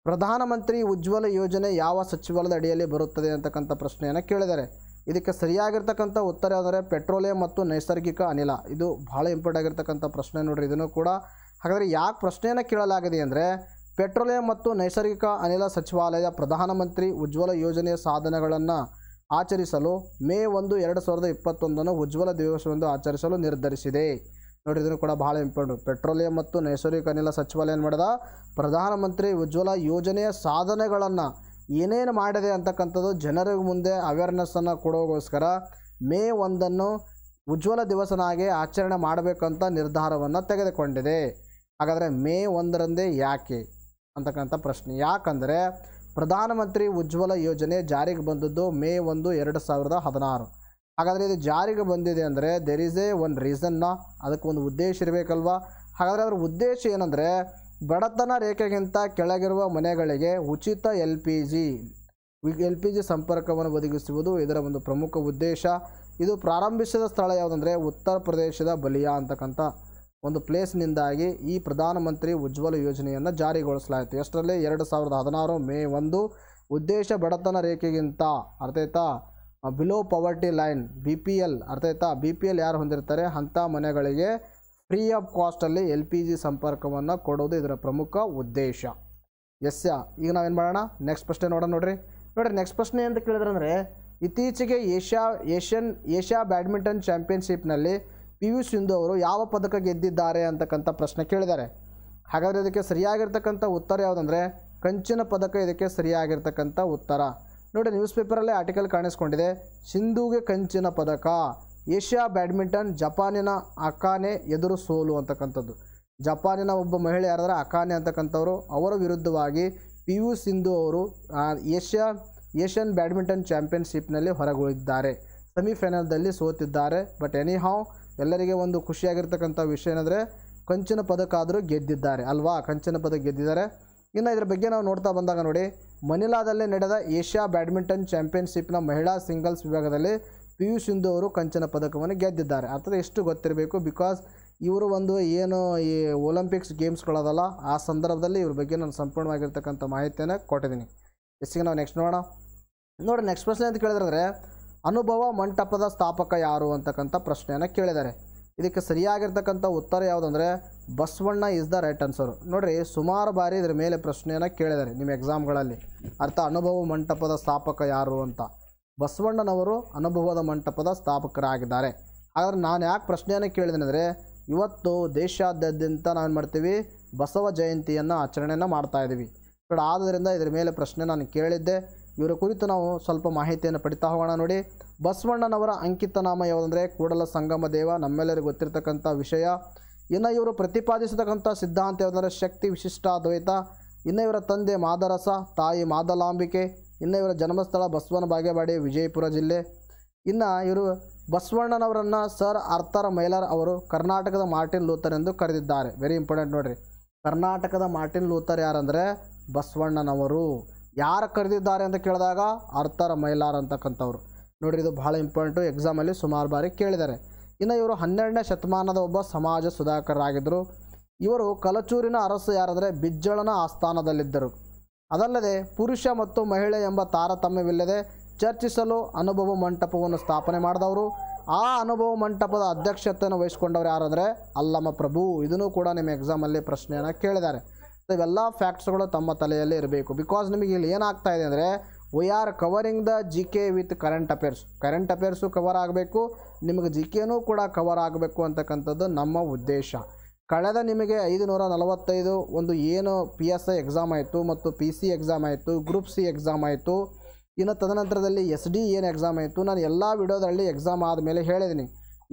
ಪ್ರಧಾನಮಂತ್ರಿ ಉಜ್ವಲ ಯೋಜನೆ ಯಾವ ಸಚಿವಾಲಯದ ಅಡಿಯಲ್ಲಿ ಬರುತ್ತದೆ ಅಂತಕ್ಕಂಥ ಪ್ರಶ್ನೆಯನ್ನು ಕೇಳಿದ್ದಾರೆ ಇದಕ್ಕೆ ಸರಿಯಾಗಿರ್ತಕ್ಕಂಥ ಉತ್ತರ ಅಂದರೆ ಪೆಟ್ರೋಲಿಯಂ ಮತ್ತು ನೈಸರ್ಗಿಕ ಅನಿಲ ಇದು ಭಾಳ ಇಂಪಾರ್ಟ್ ಆಗಿರ್ತಕ್ಕಂಥ ಪ್ರಶ್ನೆ ನೋಡ್ರಿ ಇದನ್ನು ಕೂಡ ಹಾಗಾದರೆ ಯಾಕೆ ಪ್ರಶ್ನೆಯನ್ನು ಕೇಳಲಾಗಿದೆ ಅಂದರೆ ಪೆಟ್ರೋಲಿಯಂ ಮತ್ತು ನೈಸರ್ಗಿಕ ಅನಿಲ ಸಚಿವಾಲಯ ಪ್ರಧಾನಮಂತ್ರಿ ಉಜ್ವಲ ಯೋಜನೆಯ ಸಾಧನಗಳನ್ನು ಆಚರಿಸಲು ಮೇ ಒಂದು ಎರಡು ಸಾವಿರದ ಇಪ್ಪತ್ತೊಂದನ್ನು ಉಜ್ವಲ ದಿವಸವೆಂದು ಆಚರಿಸಲು ನಿರ್ಧರಿಸಿದೆ ನೋಡಿದ್ರು ಕೂಡ ಬಹಳ ಇಂಪಾರ್ಟೆಂಟ್ ಪೆಟ್ರೋಲಿಯಂ ಮತ್ತು ನೈಸರ್ಗಿಕ ಅನಿಲ ಸಚಿವಾಲಯ ಏನು ಮಾಡಿದ ಪ್ರಧಾನಮಂತ್ರಿ ಉಜ್ವಲ ಯೋಜನೆಯ ಸಾಧನೆಗಳನ್ನು ಏನೇನು ಮಾಡಿದೆ ಅಂತಕ್ಕಂಥದ್ದು ಜನರಿಗೆ ಮುಂದೆ ಅವೇರ್ನೆಸ್ಸನ್ನು ಕೊಡೋಗೋಸ್ಕರ ಮೇ ಒಂದನ್ನು ಉಜ್ವಲ ದಿವಸನಾಗಿ ಆಚರಣೆ ಮಾಡಬೇಕಂತ ನಿರ್ಧಾರವನ್ನು ತೆಗೆದುಕೊಂಡಿದೆ ಹಾಗಾದರೆ ಮೇ ಒಂದರಂದೇ ಯಾಕೆ ಅಂತಕ್ಕಂಥ ಪ್ರಶ್ನೆ ಯಾಕಂದರೆ ಪ್ರಧಾನಮಂತ್ರಿ ಉಜ್ವಲ ಯೋಜನೆ ಜಾರಿಗೆ ಬಂದದ್ದು ಮೇ ಒಂದು ಎರಡು ಸಾವಿರದ ಹದಿನಾರು ಹಾಗಾದರೆ ಇದು ಜಾರಿಗೆ ಬಂದಿದೆ ಅಂದರೆ ದೆರ್ ಈಸ್ ಎ ಒನ್ ರೀಸನ್ನ ಒಂದು ಉದ್ದೇಶ ಇರಬೇಕಲ್ವಾ ಹಾಗಾದರೆ ಅದರ ಉದ್ದೇಶ ಏನಂದರೆ ಬಡತನ ರೇಖೆಗಿಂತ ಕೆಳಗಿರುವ ಮನೆಗಳಿಗೆ ಉಚಿತ L P G L P G ಸಂಪರ್ಕವನ್ನು ಒದಗಿಸುವುದು ಇದರ ಒಂದು ಪ್ರಮುಖ ಉದ್ದೇಶ ಇದು ಪ್ರಾರಂಭಿಸಿದ ಸ್ಥಳ ಯಾವುದಂದರೆ ಉತ್ತರ ಪ್ರದೇಶದ ಬಲಿಯಾ ಅಂತಕ್ಕಂಥ ಒಂದು ಪ್ಲೇಸ್ನಿಂದಾಗಿ ಈ ಪ್ರಧಾನಮಂತ್ರಿ ಉಜ್ವಲ ಯೋಜನೆಯನ್ನು ಜಾರಿಗೊಳಿಸಲಾಯಿತು ಎಷ್ಟರಲ್ಲಿ ಎರಡು ಸಾವಿರದ ಹದಿನಾರು ಮೇ ಒಂದು ಉದ್ದೇಶ ಬಡತನ ರೇಖೆಗಿಂತ ಆಯ್ತಾ below poverty line B P L ಅರ್ಥ ಆಯ್ತಾ ಬಿ ಪಿ ಎಲ್ ಯಾರು ಹೊಂದಿರ್ತಾರೆ ಅಂಥ ಮನೆಗಳಿಗೆ ಫ್ರೀ ಆಫ್ ಕಾಸ್ಟಲ್ಲಿ ಎಲ್ ಪಿ ಜಿ ಸಂಪರ್ಕವನ್ನು ಕೊಡೋದು ಇದರ ಪ್ರಮುಖ ಉದ್ದೇಶ ಎಸ್ ಯಾ ಈಗ ನಾವೇನು ಮಾಡೋಣ ನೆಕ್ಸ್ಟ್ ಪ್ರಶ್ನೆ ನೋಡೋಣ ನೋಡ್ರಿ ನೋಡಿರಿ ನೆಕ್ಸ್ಟ್ ಪ್ರಶ್ನೆ ಅಂತ ಕೇಳಿದ್ರೆ ಅಂದರೆ ಇತ್ತೀಚೆಗೆ ಏಷ್ಯಾ ಏಷ್ಯನ್ ಏಷ್ಯಾ ಬ್ಯಾಡ್ಮಿಂಟನ್ ಚಾಂಪಿಯನ್ಶಿಪ್ನಲ್ಲಿ ಪಿ ವಿ ಸಿಂಧು ಅವರು ಯಾವ ಪದಕ ಗೆದ್ದಿದ್ದಾರೆ ಅಂತಕ್ಕಂಥ ಪ್ರಶ್ನೆ ಕೇಳಿದ್ದಾರೆ ಹಾಗಾದರೆ ಇದಕ್ಕೆ ಸರಿಯಾಗಿರ್ತಕ್ಕಂಥ ಉತ್ತರ ಯಾವುದಂದರೆ ಕಂಚಿನ ಪದಕ ಇದಕ್ಕೆ ಸರಿಯಾಗಿರ್ತಕ್ಕಂಥ ಉತ್ತರ ನೋಡಿ ನ್ಯೂಸ್ ಪೇಪರಲ್ಲೇ ಆರ್ಟಿಕಲ್ ಕಾಣಿಸ್ಕೊಂಡಿದೆ ಸಿಂಧುಗೆ ಕಂಚಿನ ಪದಕ ಏಷ್ಯಾ ಬ್ಯಾಡ್ಮಿಂಟನ್ ಜಪಾನಿನ ಅಕಾನೆ ಎದುರು ಸೋಲು ಅಂತಕ್ಕಂಥದ್ದು ಜಪಾನಿನ ಒಬ್ಬ ಮಹಿಳೆ ಯಾರಾದರೆ ಅಕಾನೆ ಅಂತಕ್ಕಂಥವ್ರು ಅವರ ವಿರುದ್ಧವಾಗಿ ಪಿ ಯು ಸಿಂಧು ಅವರು ಏಷ್ಯಾ ಏಷ್ಯನ್ ಬ್ಯಾಡ್ಮಿಂಟನ್ ಚಾಂಪಿಯನ್ಶಿಪ್ನಲ್ಲಿ ಹೊರಗುಳಿದ್ದಾರೆ ಸೆಮಿಫೈನಲ್ದಲ್ಲಿ ಸೋತಿದ್ದಾರೆ ಬಟ್ ಎನಿ ಹೌ ಎಲ್ಲರಿಗೆ ಒಂದು ಖುಷಿಯಾಗಿರ್ತಕ್ಕಂಥ ವಿಷಯ ಏನಂದರೆ ಕಂಚಿನ ಪದಕ ಆದರೂ ಗೆದ್ದಿದ್ದಾರೆ ಅಲ್ವಾ ಕಂಚಿನ ಪದಕ ಗೆದ್ದಿದ್ದಾರೆ ಇನ್ನು ಇದರ ಬಗ್ಗೆ ನಾವು ನೋಡ್ತಾ ಬಂದಾಗ ನೋಡಿ ಮನಿಲಾದಲ್ಲಿ ನಡೆದ ಏಷ್ಯಾ ಬ್ಯಾಡ್ಮಿಂಟನ್ ಚಾಂಪಿಯನ್ಶಿಪ್ನ ಮಹಿಳಾ ಸಿಂಗಲ್ಸ್ ವಿಭಾಗದಲ್ಲಿ ಪಿ ಯು ಸಿಂಧು ಅವರು ಕಂಚಿನ ಪದಕವನ್ನು ಗೆದ್ದಿದ್ದಾರೆ ಅರ್ಥದ ಎಷ್ಟು ಗೊತ್ತಿರಬೇಕು ಬಿಕಾಸ್ ಇವರು ಒಂದು ಏನು ಈ ಒಲಿಂಪಿಕ್ಸ್ ಗೇಮ್ಸ್ಗಳದಲ್ಲ ಆ ಸಂದರ್ಭದಲ್ಲಿ ಇವ್ರ ಬಗ್ಗೆ ನಾನು ಸಂಪೂರ್ಣವಾಗಿರ್ತಕ್ಕಂಥ ಮಾಹಿತಿಯನ್ನು ಕೊಟ್ಟಿದ್ದೀನಿ ಎಸ್ಸಿಗೆ ನಾವು ನೆಕ್ಸ್ಟ್ ನೋಡೋಣ ನೋಡಿ ನೆಕ್ಸ್ಟ್ ಪ್ರಶ್ನೆ ಅಂತ ಕೇಳಿದ್ರೆ ಅನುಭವ ಮಂಟಪದ ಸ್ಥಾಪಕ ಯಾರು ಅಂತಕ್ಕಂಥ ಪ್ರಶ್ನೆಯನ್ನು ಕೇಳಿದ್ದಾರೆ ಇದಕ್ಕೆ ಸರಿಯಾಗಿರ್ತಕ್ಕಂಥ ಉತ್ತರ ಯಾವುದಂದರೆ Basavanna is the right answer ನೋಡಿರಿ ಸುಮಾರು ಬಾರಿ ಇದರ ಮೇಲೆ ಪ್ರಶ್ನೆಯನ್ನು ಕೇಳಿದ್ದಾರೆ ನಿಮ್ಮ ಎಕ್ಸಾಮ್ಗಳಲ್ಲಿ ಅರ್ಥ ಅನುಭವ ಮಂಟಪದ ಸ್ಥಾಪಕ ಯಾರು ಅಂತ ಬಸವಣ್ಣನವರು ಅನುಭವದ ಮಂಟಪದ ಸ್ಥಾಪಕರಾಗಿದ್ದಾರೆ ಆದರೆ ನಾನು ಯಾಕೆ ಪ್ರಶ್ನೆಯನ್ನು ಕೇಳಿದೆನೆಂದರೆ ಇವತ್ತು ದೇಶಾದ್ಯಂತ ನಾವೇನು ಮಾಡ್ತೀವಿ ಬಸವ ಜಯಂತಿಯನ್ನು ಆಚರಣೆಯನ್ನು ಮಾಡ್ತಾ ಸರ್ ಆದ್ದರಿಂದ ಇದರ ಮೇಲೆ ಪ್ರಶ್ನೆ ನಾನು ಕೇಳಿದ್ದೆ ಇವರ ಕುರಿತು ನಾವು ಸ್ವಲ್ಪ ಮಾಹಿತಿಯನ್ನು ಪಡಿತಾ ಹೋಗೋಣ ನೋಡಿ ಬಸವಣ್ಣನವರ ಅಂಕಿತ ನಾಮ ಯಾವುದಂದರೆ ಕೂಡಲ ಸಂಗಮ ದೇವ ನಮ್ಮೆಲ್ಲರಿಗೂ ಗೊತ್ತಿರತಕ್ಕಂಥ ವಿಷಯ ಇನ್ನು ಇವರು ಪ್ರತಿಪಾದಿಸತಕ್ಕಂಥ ಸಿದ್ಧಾಂತ ಯಾವುದಂದರೆ ಶಕ್ತಿ ವಿಶಿಷ್ಟ ಅದ್ವೈತ ಇನ್ನು ಇವರ ತಂದೆ ಮಾದರಸ ತಾಯಿ ಮಾದಲಾಂಬಿಕೆ ಇನ್ನು ಇವರ ಜನ್ಮಸ್ಥಳ ಬಸವನ ಬಾಗೇವಾಡಿ ವಿಜಯಪುರ ಜಿಲ್ಲೆ ಇನ್ನು ಇವರು ಬಸವಣ್ಣನವರನ್ನು ಸರ್ ಅರ್ಥರ ಮೈಲರ್ ಅವರು ಕರ್ನಾಟಕದ ಮಾರ್ಟಿನ್ ಲೂಥರ್ ಎಂದು ಕರೆದಿದ್ದಾರೆ ವೆರಿ ಇಂಪಾರ್ಟೆಂಟ್ ನೋಡಿರಿ ಕರ್ನಾಟಕದ ಮಾರ್ಟಿನ್ ಲೂಥರ್ ಯಾರಂದರೆ ಬಸವಣ್ಣನವರು ಯಾರು ಕರೆದಿದ್ದಾರೆ ಅಂತ ಕೇಳಿದಾಗ ಅರ್ಥರ ಮೈಲಾರ್ ಅಂತಕ್ಕಂಥವ್ರು ನೋಡಿರಿ ಇದು ಬಹಳ ಇಂಪಾರ್ಟೆಂಟು ಎಕ್ಸಾಮಲ್ಲಿ ಸುಮಾರು ಬಾರಿ ಕೇಳಿದ್ದಾರೆ ಇನ್ನು ಇವರು ಹನ್ನೆರಡನೇ ಶತಮಾನದ ಒಬ್ಬ ಸಮಾಜ ಸುಧಾಕರಾಗಿದ್ದರು ಇವರು ಕಲಚೂರಿನ ಅರಸು ಯಾರಾದರೆ ಬಿಜ್ಜಳನ ಆಸ್ಥಾನದಲ್ಲಿದ್ದರು ಅದಲ್ಲದೆ ಪುರುಷ ಮತ್ತು ಮಹಿಳೆ ಎಂಬ ತಾರತಮ್ಯವಿಲ್ಲದೆ ಚರ್ಚಿಸಲು ಅನುಭವ ಮಂಟಪವನ್ನು ಸ್ಥಾಪನೆ ಮಾಡಿದವರು ಆ ಅನುಭವ ಮಂಟಪದ ಅಧ್ಯಕ್ಷತೆಯನ್ನು ವಹಿಸ್ಕೊಂಡವರು ಯಾರಾದರೆ ಅಲ್ಲಮ್ಮ ಪ್ರಭು ಇದನ್ನು ಕೂಡ ನಿಮ್ಮ ಎಕ್ಸಾಮಲ್ಲಿ ಪ್ರಶ್ನೆಯನ್ನು ಕೇಳಿದ್ದಾರೆ ಇವೆಲ್ಲ ಫ್ಯಾಕ್ಟ್ಸ್ಗಳು ತಮ್ಮ ತಲೆಯಲ್ಲಿ ಇರಬೇಕು ಬಿಕಾಸ್ ನಿಮಗೆ ಇಲ್ಲಿ ಏನಾಗ್ತಾ ಇದೆ ಅಂದರೆ we are covering the G K with current affairs current affairs cover ಆಗಬೇಕು ನಿಮಗೆ ಜಿ ಕೆನೂ ಕೂಡ ಕವರ್ ಆಗಬೇಕು ಅಂತಕ್ಕಂಥದ್ದು ನಮ್ಮ ಉದ್ದೇಶ ಕಳೆದ ನಿಮಗೆ ಐದುನೂರ ನಲವತ್ತೈದು ಒಂದು ಏನು ಪಿ ಎಸ್ ಐ ಎಕ್ಸಾಮ್ ಆಯಿತು ಮತ್ತು ಪಿ ಸಿ ಎಕ್ಸಾಮ್ ಆಯಿತು ಗ್ರೂಪ್ ಸಿ ಎಕ್ಸಾಮ್ ಆಯಿತು ಇನ್ನು ತದನಂತರದಲ್ಲಿ ಎಸ್ ಡಿ ಏನು ಎಕ್ಸಾಮ್ ಆಯಿತು ನಾನು ಎಲ್ಲ ವಿಡಿಯೋದಲ್ಲಿ ಎಕ್ಸಾಮ್ ಆದಮೇಲೆ ಹೇಳಿದ್ದೀನಿ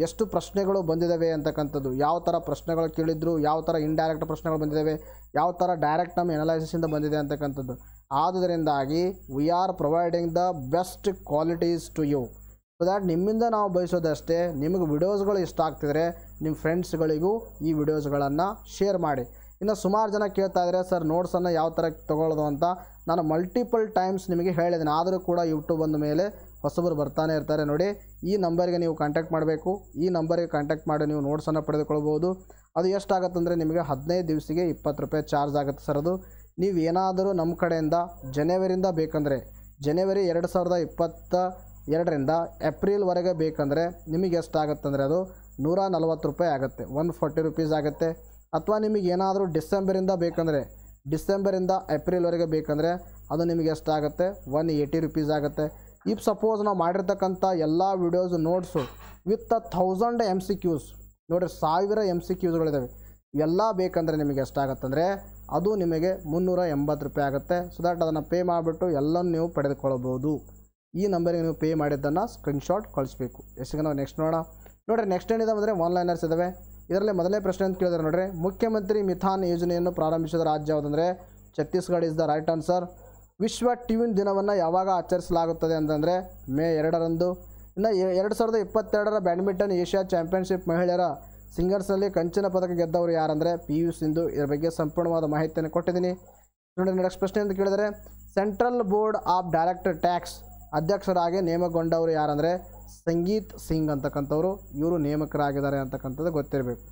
ಎಷ್ಟು ಪ್ರಶ್ನೆಗಳು ಬಂದಿದ್ದಾವೆ ಅಂತಕ್ಕಂಥದ್ದು ಯಾವ ಥರ ಪ್ರಶ್ನೆಗಳು ಕೇಳಿದ್ರು ಯಾವ ಥರ ಇಂಡೈರೆಕ್ಟ್ ಪ್ರಶ್ನೆಗಳು ಬಂದಿದ್ದಾವೆ ಯಾವ ಥರ ಡೈರೆಕ್ಟ್ ನಮ್ಮ ಎನಲೈಸಿಸಿಂದ ಬಂದಿದೆ ಅಂತಕ್ಕಂಥದ್ದು ಆದುದರಿಂದಾಗಿ we are providing the best qualities to you so that ನಿಮ್ಮಿಂದ ನಾವು ಬಯಸೋದಷ್ಟೇ ನಿಮಗೆ ವಿಡಿಯೋಸ್ಗಳು ಇಷ್ಟ ಆಗ್ತಿದ್ರೆ ನಿಮ್ಮ ಫ್ರೆಂಡ್ಸ್ಗಳಿಗೂ ಈ ವಿಡಿಯೋಸ್ಗಳನ್ನು ಶೇರ್ ಮಾಡಿ ಇನ್ನು ಸುಮಾರು ಜನ ಕೇಳ್ತಾ ಇದ್ದಾರೆ ಸರ್ ನೋಟ್ಸನ್ನು ಯಾವ ಥರ ತೊಗೊಳ್ಳೋದು ಅಂತ ನಾನು ಮಲ್ಟಿಪಲ್ ಟೈಮ್ಸ್ ನಿಮಗೆ ಹೇಳಿದ್ದೀನಿ ಆದರೂ ಕೂಡ ಯೂಟ್ಯೂಬ್ ಬಂದ ಮೇಲೆ ಹೊಸಬರು ಬರ್ತಾನೆ ಇರ್ತಾರೆ ನೋಡಿ ಈ ನಂಬರ್ಗೆ ನೀವು ಕಾಂಟ್ಯಾಕ್ಟ್ ಮಾಡಬೇಕು ಈ ನಂಬರಿಗೆ ಕಾಂಟ್ಯಾಕ್ಟ್ ಮಾಡಿ ನೀವು ನೋಟ್ಸನ್ನು ಪಡೆದುಕೊಳ್ಬೋದು ಅದು ಎಷ್ಟಾಗತ್ತಂದರೆ ನಿಮಗೆ ಹದಿನೈದು ದಿವಸಿಗೆ ಇಪ್ಪತ್ತು ರೂಪಾಯಿ ಚಾರ್ಜ್ ಆಗುತ್ತೆ ಸರ್ ಅದು ನೀವು ಏನಾದರೂ ನಮ್ಮ ಕಡೆಯಿಂದ ಜನವರಿಂದ ಬೇಕಂದರೆ ಜನವರಿ ಎರಡು ಸಾವಿರದ ಇಪ್ಪತ್ತ ಎರಡರಿಂದ ಏಪ್ರಿಲ್ವರೆಗೆ ಬೇಕಂದರೆ ನಿಮಗೆ ಎಷ್ಟಾಗತ್ತಂದರೆ ಅದು ನೂರ ನಲ್ವತ್ತು ರೂಪಾಯಿ ಆಗುತ್ತೆ ಒನ್ ಫೋರ್ಟಿ ರುಪೀಸ್ ಆಗುತ್ತೆ ಅಥವಾ ನಿಮಗೆ ಏನಾದರೂ ಡಿಸೆಂಬರಿಂದ ಬೇಕಂದರೆ ಡಿಸೆಂಬರಿಂದ ಏಪ್ರಿಲ್ವರೆಗೆ ಬೇಕಂದರೆ ಅದು ನಿಮಗೆ ಎಷ್ಟಾಗುತ್ತೆ ಒನ್ ಏಯ್ಟಿ ರುಪೀಸ್ ಆಗುತ್ತೆ ಇಫ್ ಸಪೋಸ್ ನಾವು ಮಾಡಿರ್ತಕ್ಕಂಥ ಎಲ್ಲ videos notes with a thousand M C Qs ನೋಡಿರಿ ಸಾವಿರ ಎಮ್ ಸಿ ಕ್ಯೂಸ್ಗಳಿದ್ದಾವೆ ಎಲ್ಲ ಬೇಕಂದರೆ ನಿಮಗೆ ಎಷ್ಟಾಗತ್ತಂದರೆ ಅದು ನಿಮಗೆ ಮುನ್ನೂರ ಎಂಬತ್ತು ರೂಪಾಯಿ ಆಗುತ್ತೆ ಸೊ ದಟ್ ಅದನ್ನು ಪೇ ಮಾಡಿಬಿಟ್ಟು ಎಲ್ಲನೂ ನೀವು ಪಡೆದುಕೊಳ್ಳಬಹುದು ಈ ನಂಬರಿಗೆ ನೀವು ಪೇ ಮಾಡಿದ್ದನ್ನು ಸ್ಕ್ರೀನ್ಶಾಟ್ ಕಳಿಸ್ಬೇಕು ಎಷ್ಟಿಗೆ ನಾವು ನೆಕ್ಸ್ಟ್ ನೋಡೋಣ ನೋಡಿರಿ ನೆಕ್ಸ್ಟ್ ಏನಿದೆ ಅಂದರೆ ಲೈನರ್ಸ್ ಇದ್ದಾವೆ ಇದರಲ್ಲಿ ಮೊದಲನೇ ಪ್ರಶ್ನೆ ಅಂತ ಕೇಳಿದ್ರೆ ನೋಡಿರಿ ಮುಖ್ಯಮಂತ್ರಿ ಮಿಥಾನ್ ಯೋಜನೆಯನ್ನು ಪ್ರಾರಂಭಿಸಿದ ರಾಜ್ಯ ಯಾವುದಂದರೆ Chhattisgarh is the right answer ವಿಶ್ವ ಟಿವಿನ್ ದಿನವನ್ನು ಯಾವಾಗ ಆಚರಿಸಲಾಗುತ್ತದೆ ಅಂತಂದರೆ ಮೇ ಎರಡರಂದು ಇನ್ನು ಎರಡು ಸಾವಿರದ ಇಪ್ಪತ್ತೆರಡರ ಬ್ಯಾಡ್ಮಿಂಟನ್ ಏಷ್ಯಾ ಚಾಂಪಿಯನ್ಶಿಪ್ ಮಹಿಳೆಯರ ಸಿಂಗರ್ಸ್ನಲ್ಲಿ ಕಂಚಿನ ಪದಕ ಗೆದ್ದವರು ಯಾರಂದರೆ ಪಿ ಯು ಸಿಂಧು ಇದರ ಬಗ್ಗೆ ಸಂಪೂರ್ಣವಾದ ಮಾಹಿತಿಯನ್ನು ಕೊಟ್ಟಿದ್ದೀನಿ ನೋಡಿ ನೆಕ್ಸ್ಟ್ ಪ್ರಶ್ನೆ ಅಂತ ಕೇಳಿದರೆ central board of director tax ಅಧ್ಯಕ್ಷರಾಗಿ ನೇಮಕಗೊಂಡವರು ಯಾರಂದರೆ ಸಂಗೀತ್ ಸಿಂಗ್ ಅಂತಕ್ಕಂಥವ್ರು ಇವರು ನೇಮಕರಾಗಿದ್ದಾರೆ ಅಂತಕ್ಕಂಥದ್ದು ಗೊತ್ತಿರಬೇಕು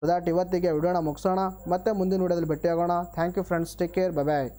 ಸೊ ದಾಟ್ ಇವತ್ತಿಗೆ ವಿಡಿಯೋನ ಮುಗಿಸೋಣ ಮತ್ತೆ ಮುಂದಿನ ವಿಡಿಯೋದಲ್ಲಿ ಭೇಟಿಯಾಗೋಣ thank you friends take care bye